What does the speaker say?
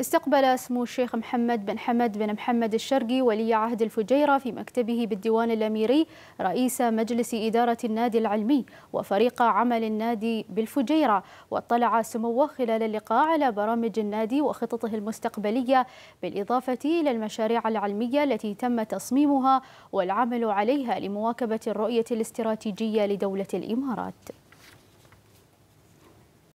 استقبل سمو الشيخ محمد بن حمد بن محمد الشرقي ولي عهد الفجيرة في مكتبه بالديوان الأميري رئيس مجلس إدارة النادي العلمي وفريق عمل النادي بالفجيرة واطلع سموه خلال اللقاء على برامج النادي وخططه المستقبلية بالإضافة إلى المشاريع العلمية التي تم تصميمها والعمل عليها لمواكبة الرؤية الاستراتيجية لدولة الإمارات